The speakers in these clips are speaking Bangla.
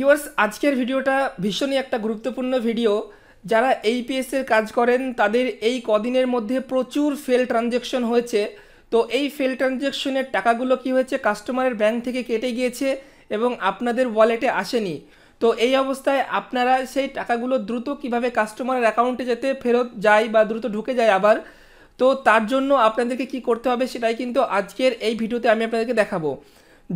ভিউয়ার্স আজকের ভিডিওটা ভীষণই একটা গুরুত্বপূর্ণ ভিডিও যারা এইপিএসের কাজ করেন তাদের এই কদিনের মধ্যে প্রচুর ফেল ট্রানজ্যাকশন হয়েছে তো এই ফেল ট্রানজ্যাকশনের টাকাগুলো কি হয়েছে কাস্টমারের ব্যাংক থেকে কেটে গিয়েছে এবং আপনাদের ওয়ালেটে আসেনি তো এই অবস্থায় আপনারা সেই টাকাগুলো দ্রুত কিভাবে কাস্টমারের অ্যাকাউন্টে যেতে ফেরত যায় বা দ্রুত ঢুকে যায় আবার তো তার জন্য আপনাদেরকে কি করতে হবে সেটাই কিন্তু আজকের এই ভিডিওতে আমি আপনাদেরকে দেখাবো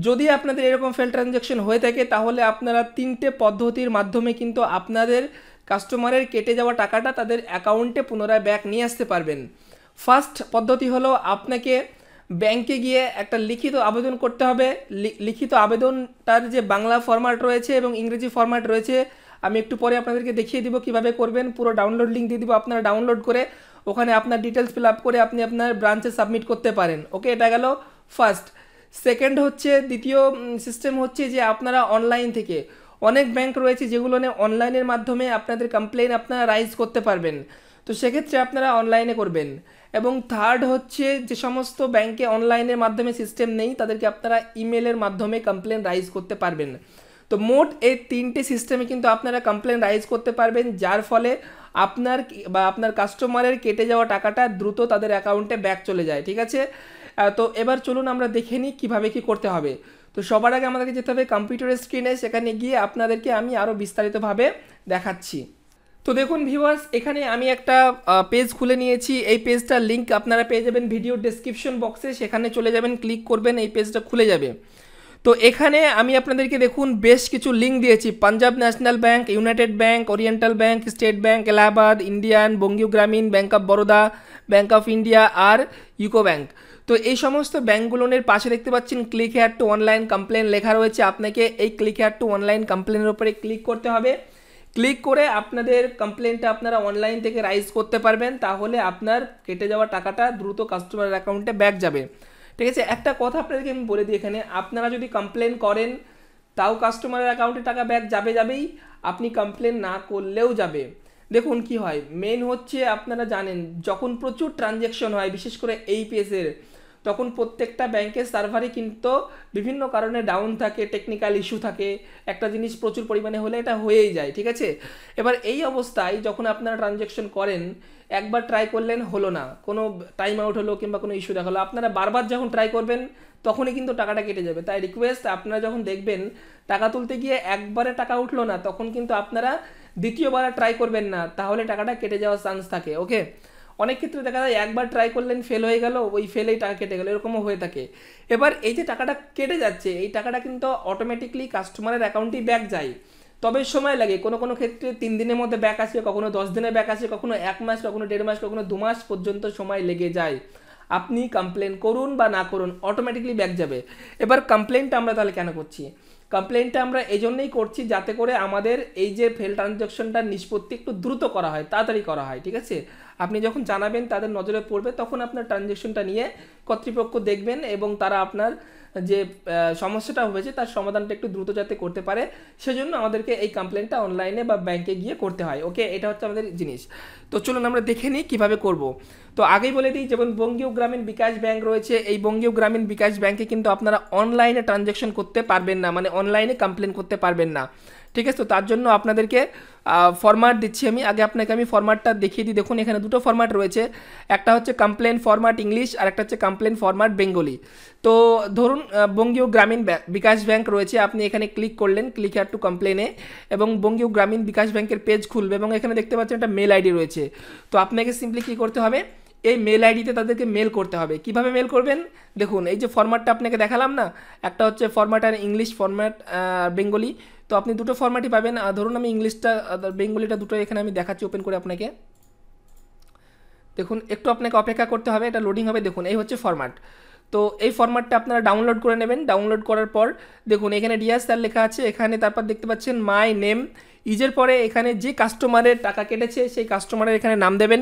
যদি আপনাদের এরকম ফেল ট্রানজ্যাকশন হয়ে থাকে তাহলে আপনারা তিনটে পদ্ধতির মাধ্যমে কিন্তু আপনাদের কাস্টমারের কেটে যাওয়া টাকাটা তাদের অ্যাকাউন্টে পুনরায় ব্যাক নিয়ে আসতে পারবেন ফার্স্ট পদ্ধতি হলো আপনাকে ব্যাংকে গিয়ে একটা লিখিত আবেদন করতে হবে লিখিত আবেদনটার যে বাংলা ফরম্যাট রয়েছে এবং ইংরেজি ফরম্যাট রয়েছে আমি একটু পরে আপনাদেরকে দেখিয়ে দিব কিভাবে করবেন পুরো ডাউনলোড লিঙ্ক দিয়ে দিব আপনারা ডাউনলোড করে ওখানে আপনার ডিটেলস ফিল আপ করে আপনি আপনার ব্রাঞ্চে সাবমিট করতে পারেন ওকে এটা গেল ফার্স্ট সেকেন্ড হচ্ছে দ্বিতীয় সিস্টেম হচ্ছে যে আপনারা অনলাইন থেকে অনেক ব্যাংক রয়েছে যেগুলো নিয়ে অনলাইনের মাধ্যমে আপনাদের কমপ্লেন আপনারা রাইজ করতে পারবেন তো সেক্ষেত্রে আপনারা অনলাইনে করবেন এবং থার্ড হচ্ছে যে সমস্ত ব্যাংকে অনলাইনের মাধ্যমে সিস্টেম নেই তাদেরকে আপনারা ইমেলের মাধ্যমে কমপ্লেন রাইজ করতে পারবেন তো মোট এই তিনটে সিস্টেমে কিন্তু আপনারা কমপ্লেন রাইজ করতে পারবেন যার ফলে আপনার বা আপনার কাস্টমারের কেটে যাওয়া টাকাটা দ্রুত তাদের অ্যাকাউন্টে ব্যাক চলে যায় ঠিক আছে তো এবার চলুন আমরা দেখে নিই কীভাবে কী করতে হবে তো সবার আগে আমাদেরকে যেতে হবে কম্পিউটারের স্ক্রিনে সেখানে গিয়ে আপনাদেরকে আমি আরও বিস্তারিতভাবে দেখাচ্ছি তো দেখুন ভিউয়ার্স এখানে আমি একটা পেজ খুলে নিয়েছি এই পেজটার লিঙ্ক আপনারা পেয়ে যাবেন ভিডিও ডেসক্রিপশন বক্সে সেখানে চলে যাবেন ক্লিক করবেন এই পেজটা খুলে যাবে তো এখানে আমি আপনাদেরকে দেখুন বেশ কিছু লিঙ্ক দিয়েছি Punjab National Bank United Bank Oriental Bank State Bank Allahabad Indian Bangiya Gramin bank of Baroda bank of India আর ইউকো ব্যাঙ্ক তো এই সমস্ত ব্যাঙ্ক লোনের পাশে দেখতে পাচ্ছেন click here to online complain লেখা রয়েছে আপনাকে এই ক্লিক হেয়ার টু অনলাইন কমপ্লেনের উপরে ক্লিক করতে হবে ক্লিক করে আপনাদের কমপ্লেনটা আপনারা অনলাইন থেকে রাইজ করতে পারবেন তাহলে আপনার কেটে যাওয়া টাকাটা দ্রুত কাস্টমার অ্যাকাউন্টে ব্যাক যাবে ঠিক আছে একটা কথা আপনাদেরকে আমি বলে দিই এখানে আপনারা যদি কমপ্লেন করেন তাও কাস্টমারের অ্যাকাউন্টে টাকা ব্যাক যাবে যাবেই আপনি কমপ্লেন না করলেও যাবে দেখুন কি হয় মেন হচ্ছে আপনারা জানেন যখন প্রচুর ট্রানজ্যাকশন হয় বিশেষ করে এই তখন প্রত্যেকটা ব্যাংকের সার্ভারই কিন্তু বিভিন্ন কারণে ডাউন থাকে টেকনিক্যাল ইস্যু থাকে একটা জিনিস প্রচুর পরিমাণে হলে এটা হয়েই যায় ঠিক আছে এবার এই অবস্থায় যখন আপনারা ট্রানজ্যাকশন করেন একবার ট্রাই করলেন হলো না কোনো টাইম আউট হলো কিংবা কোনো ইস্যু দেখালো আপনারা বারবার যখন ট্রাই করবেন তখনই কিন্তু টাকাটা কেটে যাবে তাই রিকোয়েস্ট আপনারা যখন দেখবেন টাকা তুলতে গিয়ে একবারে টাকা উঠলো না তখন কিন্তু আপনারা দ্বিতীয়বার ট্রাই করবেন না তাহলে টাকাটা কেটে যাওয়ার চান্স থাকে ওকে অনেক ক্ষেত্রে দেখা যায় একবার ট্রাই করলেন ফেল হয়ে গেল ওই ফেলেই টাকা কেটে গেলো এরকমও হয়ে থাকে এবার এই যে টাকাটা কেটে যাচ্ছে এই টাকাটা কিন্তু অটোমেটিকলি কাস্টমারের অ্যাকাউন্টেই ব্যাক যায় তবে সময় লাগে কোনো কোনো ক্ষেত্রে তিন দিনের মধ্যে ব্যাক আসে কখনো দশ দিনে ব্যাক আসে কখনো এক মাস কখনো দেড় মাস কখনো দু মাস পর্যন্ত সময় লেগে যায় আপনি কমপ্লেন করুন বা না করুন অটোমেটিকলি ব্যাক যাবে এবার কমপ্লেনটা আমরা তাহলে কেন করছি কমপ্লেনটা আমরা এই জন্যেই করছি যাতে করে আমাদের এই যে ফেল ট্রানজ্যাকশনটার নিষ্পত্তি একটু দ্রুত করা হয় তাড়াতাড়ি করা হয় ঠিক আছে আপনি যখন জানাবেন তাদের নজরে পড়বে তখন আপনার ট্রানজেকশনটা নিয়ে কর্তৃপক্ষ দেখবেন এবং তারা আপনার যে সমস্যাটা হয়েছে তার সমাধানটা একটু দ্রুত যাতে করতে পারে সেজন্য আমাদেরকে এই কমপ্লেনটা অনলাইনে বা ব্যাংকে গিয়ে করতে হয় ওকে এটা হচ্ছে আমাদের জিনিস তো চলুন আমরা দেখে নিই কীভাবে করব তো আগেই বলে দিই যেমন বঙ্গীয় গ্রামীণ বিকাশ ব্যাংক রয়েছে এই বঙ্গীয় গ্রামীণ বিকাশ ব্যাংকে কিন্তু আপনারা অনলাইনে ট্রানজ্যাকশন করতে পারবেন না মানে অনলাইনে কমপ্লেন করতে পারবেন না ঠিক আছে তো তার জন্য আপনাদেরকে ফরম্যাট দিচ্ছি আমি আগে আপনাকে আমি ফরম্যাটটা দেখিয়ে দিই দেখুন এখানে দুটো ফরম্যাট রয়েছে একটা হচ্ছে কমপ্লেন ফরম্যাট ইংলিশ আর একটা হচ্ছে কমপ্লেন ফরম্যাট বেঙ্গলি তো ধরুন বঙ্গীয় গ্রামীণ বিকাশ ব্যাংক রয়েছে আপনি এখানে ক্লিক করলেন ক্লিক আর টু কমপ্লেনে এবং বঙ্গীয় গ্রামীণ বিকাশ ব্যাংকের পেজ খুলবে এবং এখানে দেখতে পাচ্ছেন একটা মেল আইডি রয়েছে তো আপনাকে সিম্পলি কী করতে হবে এই মেল আইডিতে তাদেরকে মেল করতে হবে কিভাবে মেল করবেন দেখুন এই যে ফরম্যাটটা আপনাকে দেখালাম না একটা হচ্ছে ফরম্যাট আর ইংলিশ ফরম্যাট বেঙ্গলি তো আপনি দুটো ফর্ম্যাটই পাবেন ধরুন আমি ইংলিশটা বেঙ্গলিটা দুটো এখানে আমি দেখাচ্ছি ওপেন করে আপনাকে দেখুন একটু আপনাকে অপেক্ষা করতে হবে এটা লোডিং হবে দেখুন এই হচ্ছে ফর্ম্যাট তো এই ফর্ম্যাটটা আপনারা ডাউনলোড করে নেবেন ডাউনলোড করার পর দেখুন এখানে ডিয়াস স্যার লেখা আছে এখানে তারপর দেখতে পাচ্ছেন মাই নেম ইজের পরে এখানে যে কাস্টমারের টাকা কেটেছে সেই কাস্টমারের এখানে নাম দেবেন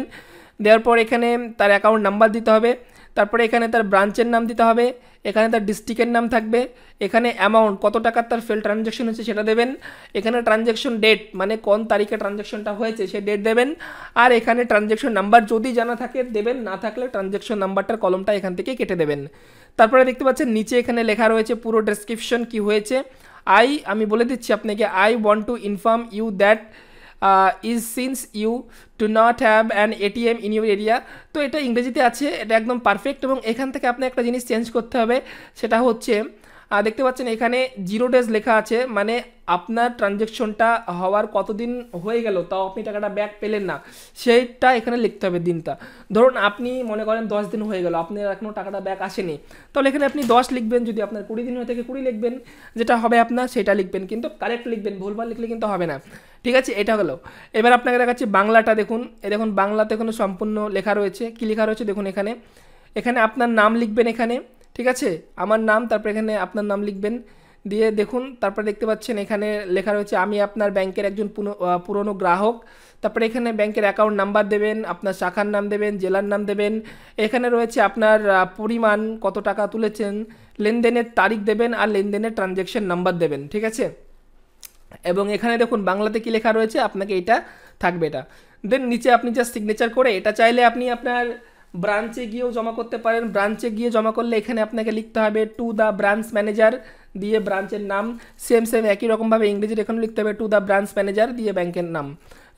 দেওয়ার পর এখানে তার অ্যাকাউন্ট নাম্বার দিতে হবে তারপরে এখানে তার ব্রাঞ্চের নাম দিতে হবে এখানে তার ডিস্ট্রিক্টের নাম থাকবে এখানে অ্যামাউন্ট কত টাকার তার ফেল ট্রানজ্যাকশন হয়েছে সেটা দেবেন এখানে ট্রানজ্যাকশন ডেট মানে কোন তারিখে ট্রানজ্যাকশনটা হয়েছে সে ডেট দেবেন আর এখানে ট্রানজ্যাকশন নাম্বার যদি জানা থাকে দেবেন না থাকলে ট্রানজ্যাকশন নাম্বারটার কলমটা এখান থেকে কেটে দেবেন তারপরে দেখতে পাচ্ছেন নিচে এখানে লেখা রয়েছে পুরো ডেসক্রিপশন কি হয়েছে আই আমি বলে দিচ্ছি আপনাকে I want to inform you that uh, is since you do not have an ATM in your area তো এটা ইংরেজিতে আছে এটা একদম পারফেক্ট এবং এখান থেকে আপনি একটা জিনিস চেঞ্জ করতে হবে সেটা হচ্ছে দেখতে পাচ্ছেন এখানে জিরো ডেজ লেখা আছে মানে আপনার ট্রানজ্যাকশনটা হওয়ার কতদিন হয়ে গেল তাও আপনি টাকাটা ব্যাক পেলেন না সেইটা এখানে লিখতে হবে দিনটা ধরুন আপনি মনে করেন দশ দিন হয়ে গেল আপনার এখনও টাকাটা ব্যাক আসেনি তাহলে এখানে আপনি দশ লিখবেন যদি আপনার কুড়ি দিন হয়ে থেকে কুড়ি লিখবেন যেটা হবে আপনার সেটা লিখবেন কিন্তু কারেক্ট লিখবেন ভুলভাল লিখলে কিন্তু হবে না ঠিক আছে এটা হলো এবার আপনাকে দেখাচ্ছি বাংলাটা দেখুন এ দেখুন বাংলাতে কোনো সম্পূর্ণ লেখা রয়েছে কি লেখা রয়েছে দেখুন এখানে এখানে আপনার নাম লিখবেন এখানে ঠিক আছে আমার নাম তারপর এখানে আপনার নাম লিখবেন দিয়ে দেখুন তারপর দেখতে পাচ্ছেন এখানে লেখা রয়েছে আমি আপনার ব্যাংকের একজন পুরনো গ্রাহক তারপরে এখানে ব্যাংকের অ্যাকাউন্ট নাম্বার দেবেন আপনার শাখার নাম দেবেন জেলার নাম দেবেন এখানে রয়েছে আপনার পরিমাণ কত টাকা তুলেছেন লেনদেনের তারিখ দেবেন আর লেনদেনের ট্রানজ্যাকশন নাম্বার দেবেন ঠিক আছে এবং এখানে দেখুন বাংলাতে কি লেখা রয়েছে আপনাকে এটা থাকবে এটা দেন নিচে আপনি যা সিগনেচার করে এটা চাইলে আপনি আপনার ব্রাঞ্চে গিয়েও জমা করতে পারেন ব্রাঞ্চে গিয়ে জমা করলে এখানে আপনাকে লিখতে হবে টু দ্য ব্রাঞ্চ ম্যানেজার দিয়ে ব্রাঞ্চের নাম সেম সেম একই রকমভাবে ইংরেজির এখানে লিখতে হবে টু দ্য ব্রাঞ্চ ম্যানেজার দিয়ে ব্যাংকের নাম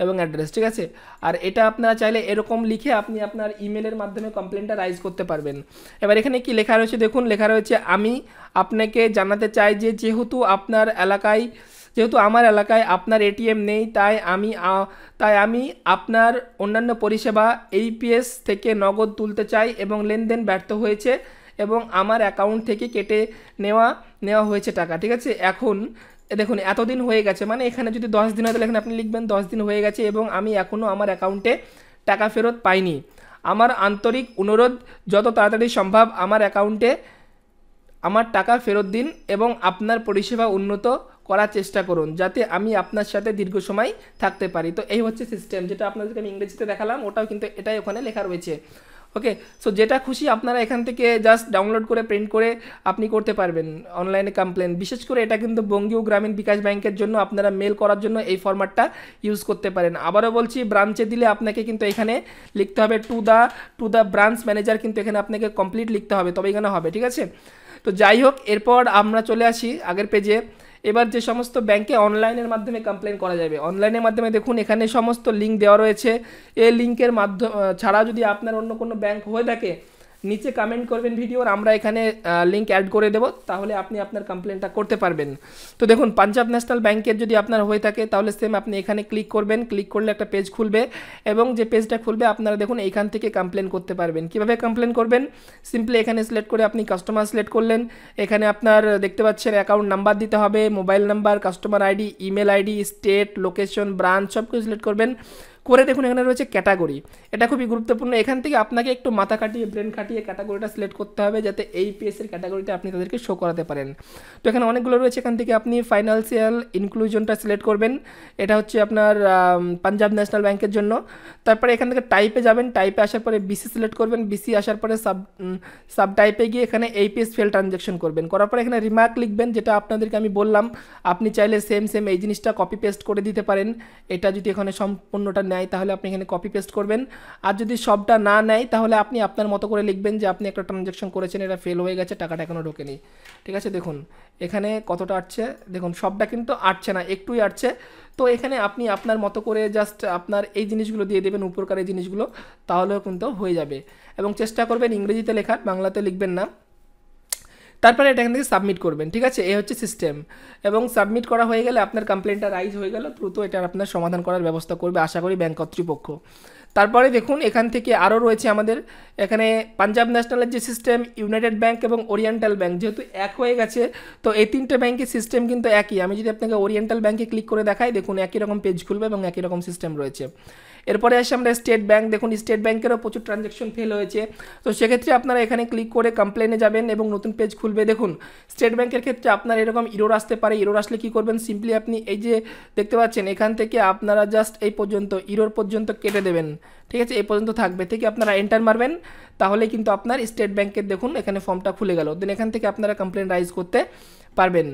এবং অ্যাড্রেস ঠিক আছে আর এটা আপনারা চাইলে এরকম লিখে আপনি আপনার ইমেলের মাধ্যমে কমপ্লেনটা রাইজ করতে পারবেন এবার এখানে কি লেখা রয়েছে দেখুন লেখা রয়েছে আমি আপনাকে জানাতে চাই যে যেহেতু আপনার এলাকায় যেহেতু আমার এলাকায় আপনার এটিএম নেই তাই আমি তাই আমি আপনার অন্যান্য পরিষেবা এইপিএস থেকে নগদ তুলতে চাই এবং লেনদেন ব্যর্থ হয়েছে এবং আমার অ্যাকাউন্ট থেকে কেটে নেওয়া নেওয়া হয়েছে টাকা ঠিক আছে এখন দেখুন এতদিন হয়ে গেছে মানে এখানে যদি দশ দিন হয় তাহলে এখানে আপনি লিখবেন দশ দিন হয়ে গেছে এবং আমি এখনও আমার অ্যাকাউন্টে টাকা ফেরত পাইনি আমার আন্তরিক অনুরোধ যত তাড়াতাড়ি সম্ভব আমার অ্যাকাউন্টে আমার টাকা ফেরত দিন এবং আপনার পরিষেবা উন্নত করার চেষ্টা করুন যাতে আমি আপনার সাথে দীর্ঘ সময় থাকতে পারি তো এই হচ্ছে সিস্টেম যেটা আপনাদেরকে আমি ইংরেজিতে দেখালাম ওটাও কিন্তু এটাই ওখানে লেখা রয়েছে ওকে সো যেটা খুশি আপনারা এখান থেকে জাস্ট ডাউনলোড করে প্রিন্ট করে আপনি করতে পারবেন অনলাইনে কমপ্লেন বিশেষ করে এটা কিন্তু বঙ্গীয় গ্রামীণ বিকাশ ব্যাংকের জন্য আপনারা মেল করার জন্য এই ফরম্যাটটা ইউজ করতে পারেন আবারও বলছি ব্রাঞ্চে দিলে আপনাকে কিন্তু এখানে লিখতে হবে to the to the branch manager কিন্তু এখানে আপনাকে কমপ্লিট লিখতে হবে তবে এখানে হবে ঠিক আছে তো যাই হোক এরপর আমরা চলে আসি আগের পেজে এবার যে সমস্ত ব্যাংকে অনলাইনের মাধ্যমে কমপ্লেন করা যাবে অনলাইনের মাধ্যমে দেখুন এখানে সমস্ত লিঙ্ক দেওয়া রয়েছে এ লিঙ্কের মাধ্যম ছাড়া যদি আপনার অন্য কোনো ব্যাংক হয়ে থাকে নিচে কমেন্ট করবেন ভিডিওর আমরা এখানে লিঙ্ক অ্যাড করে দেব তাহলে আপনি আপনার কমপ্লেনটা করতে পারবেন তো দেখুন পাঞ্জাব ন্যাশনাল ব্যাংকের যদি আপনার হয়ে থাকে তাহলে সেম আপনি এখানে ক্লিক করবেন ক্লিক করলে একটা পেজ খুলবে এবং যে পেজটা খুলবে আপনারা দেখুন এইখান থেকে কমপ্লেন করতে পারবেন কিভাবে কমপ্লেন করবেন সিম্পলি এখানে সিলেক্ট করে আপনি কাস্টমার সিলেক্ট করলেন এখানে আপনার দেখতে পাচ্ছেন অ্যাকাউন্ট নাম্বার দিতে হবে mobile number customer ID email ID state location branch সব কিছু সিলেক্ট করবেন করে দেখুন এখানে রয়েছে ক্যাটাগরি এটা খুবই গুরুত্বপূর্ণ এখান থেকে আপনাকে একটু মাথা কাটিয়ে ব্রেন কাটিয়ে ক্যাটাগরিটা সিলেক্ট করতে হবে যাতে এই পিএসের ক্যাটাগরিটা আপনি তাদেরকে শো করাতে পারেন তো এখানে অনেকগুলো রয়েছে এখান থেকে আপনি ফাইন্যান্সিয়াল ইনক্লুজনটা সিলেক্ট করবেন এটা হচ্ছে আপনার পাঞ্জাব ন্যাশনাল ব্যাংকের জন্য তারপরে এখান থেকে টাইপে যাবেন টাইপে আসার পরে বিসি সিলেক্ট করবেন বিসি আসার পরে সাব সাব টাইপে গিয়ে এখানে এই এস ফেল ট্রানজ্যাকশন করবেন করার পরে এখানে রিমার্ক লিখবেন যেটা আপনাদেরকে আমি বললাম আপনি চাইলে সেম সেম এই জিনিসটা কপি পেস্ট করে দিতে পারেন এটা যদি এখানে সম্পূর্ণটা নেয় তাহলে আপনি এখানে কপি পেস্ট করবেন আর যদি সবটা না নেয় তাহলে আপনি আপনার মতো করে লিখবেন যে আপনি একটা ট্রানজ্যাকশন করেছেন এটা ফেল হয়ে গেছে টাকাটা এখনও ঢোকেনি ঠিক আছে দেখুন এখানে কতটা আটছে দেখুন সবটা কিন্তু আটছে না একটুই আটছে তো এখানে আপনি আপনার মতো করে জাস্ট আপনার এই জিনিসগুলো দিয়ে দেবেন উপরকার এই জিনিসগুলো তাহলেও কিন্তু হয়ে যাবে এবং চেষ্টা করবেন ইংরেজিতে লেখার বাংলাতে লিখবেন না তারপরে এটা এখান থেকে সাবমিট করবেন ঠিক আছে এ হচ্ছে সিস্টেম এবং সাবমিট করা হয়ে গেলে আপনার কমপ্লেনটা রাইজ হয়ে গেল দ্রুত এটার আপনার সমাধান করার ব্যবস্থা করবে আশা করি ব্যাংক কর্তৃপক্ষ তারপরে দেখুন এখান থেকে আরও রয়েছে আমাদের এখানে পাঞ্জাব ন্যাশনালের যে সিস্টেম ইউনাইটেড ব্যাঙ্ক এবং ওরিয়েন্টাল ব্যাঙ্ক যেহেতু এক হয়ে গেছে তো এই তিনটে ব্যাঙ্কের সিস্টেম কিন্তু একই আমি যদি আপনাকে ওরিয়েন্টাল ব্যাঙ্কে ক্লিক করে দেখাই দেখুন একই রকম পেজ খুলবে এবং একই রকম সিস্টেম রয়েছে এরপরে আসে আমরা স্টেট ব্যাঙ্ক দেখুন স্টেট ব্যাঙ্কেরও প্রচুর ট্রানজ্যাকশন ফেল হয়েছে তো সেক্ষেত্রে আপনারা এখানে ক্লিক করে কমপ্লেনে যাবেন এবং নতুন পেজ খুলবে দেখুন স্টেট ব্যাঙ্কের ক্ষেত্রে আপনার এরকম ইরোর আসতে পারে ইরোর আসলে কী করবেন সিম্পলি আপনি এই যে দেখতে পাচ্ছেন এখান থেকে আপনারা জাস্ট এই পর্যন্ত ইরোর পর্যন্ত কেটে দেবেন ঠিক আছে এ পর্যন্ত থাকবে থেকে আপনারা এন্টার মারবেন তাহলে কিন্তু আপনার স্টেট ব্যাংকের দেখুন এখানে ফর্মটা খুলে গেল দেন এখান থেকে আপনারা কমপ্লেন রাইজ করতে পারবেন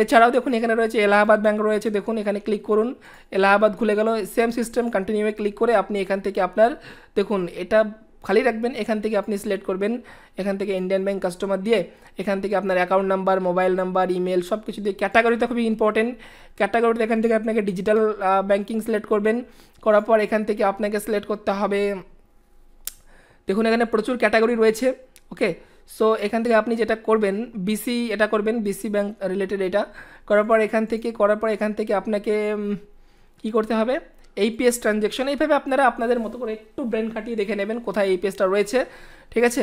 এছাড়াও দেখুন এখানে রয়েছে এলাহাবাদ ব্যাঙ্ক রয়েছে দেখুন এখানে ক্লিক করুন এলাহাবাদ খুলে গেল সেম সিস্টেম কন্টিনিউয়ে ক্লিক করে আপনি এখান থেকে আপনার দেখুন এটা খালি রাখবেন এখান থেকে আপনি সিলেক্ট করবেন এখান থেকে ইন্ডিয়ান ব্যাংক কাস্টমার দিয়ে এখান থেকে আপনার account number mobile number email সব কিছু দিয়ে ক্যাটাগরিটা খুবই ইম্পর্টেন্ট ক্যাটাগরিতে এখান থেকে আপনাকে ডিজিটাল ব্যাঙ্কিং সিলেক্ট করবেন করার পর এখান থেকে আপনাকে সিলেক্ট করতে হবে দেখুন এখানে প্রচুর ক্যাটাগরি রয়েছে ওকে সো এখান থেকে আপনি যেটা করবেন বিসি এটা করবেন বিসি ব্যাংক রিলেটেড এটা করার পর এখান থেকে করার পর এখান থেকে আপনাকে কি করতে হবে এইপিএস ট্রানজ্যাকশন এইভাবে আপনারা আপনাদের মতো করে একটু ব্রেন খাটিয়ে দেখে নেবেন কোথায় এইপিএসটা রয়েছে ঠিক আছে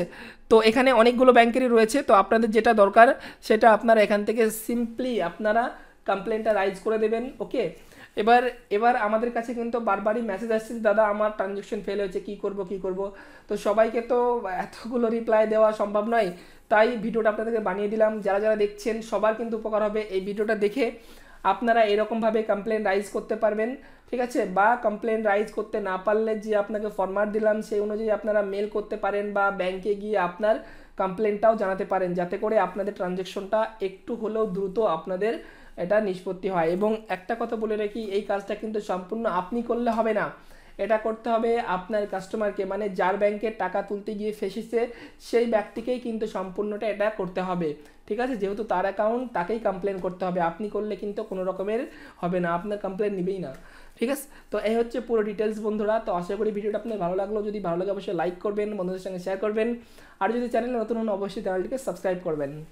তো এখানে অনেকগুলো ব্যাংকেরই রয়েছে তো আপনাদের যেটা দরকার সেটা আপনারা এখান থেকে সিম্পলি আপনারা কমপ্লেনটা রাইজ করে দেবেন ওকে এবার এবার আমাদের কাছে কিন্তু বারবারই মেসেজ আসছে যে দাদা আমার ট্রানজ্যাকশন ফেল হয়েছে কি করব কি করব তো সবাইকে তো এতগুলো রিপ্লাই দেওয়া সম্ভব নয় তাই ভিডিওটা আপনাদেরকে বানিয়ে দিলাম যারা যারা দেখছেন সবার কিন্তু উপকার হবে এই ভিডিওটা দেখে আপনারা এরকমভাবে কমপ্লেন রাইজ করতে পারবেন ঠিক আছে বা কমপ্লেন রাইজ করতে না পারলে যে আপনাকে ফরম্যাট দিলাম সেই অনুযায়ী আপনারা মেল করতে পারেন বা ব্যাংকে গিয়ে আপনার কমপ্লেনটাও জানাতে পারেন যাতে করে আপনাদের ট্রানজ্যাকশনটা একটু হলেও দ্রুত আপনাদের এটা নিষ্পত্তি হয় এবং একটা কথা বলে রাখি এই কাজটা কিন্তু সম্পূর্ণ আপনি করলে হবে না এটা করতে হবে আপনার কাস্টমারকে মানে যার ব্যাংকে টাকা তুলতে গিয়ে ফেসেছে সেই ব্যক্তিকেই কিন্তু সম্পূর্ণটা এটা করতে হবে ঠিক আছে যেহেতু তার অ্যাকাউন্ট তাকেই কমপ্লেন করতে হবে আপনি করলে কিন্তু কোনো রকমের হবে না আপনার কমপ্লেন নিবেই না ঠিক আছে তো এই হচ্ছে পুরো ডিটেলস বন্ধুরা তো আশা করি ভিডিওটা আপনার ভালো লাগলো যদি ভালো লাগে অবশ্যই লাইক করবেন বন্ধুদের সঙ্গে শেয়ার করবেন আর যদি চ্যানেলে নতুন হন অবশ্যই চ্যানেলটিকে সাবস্ক্রাইব করবেন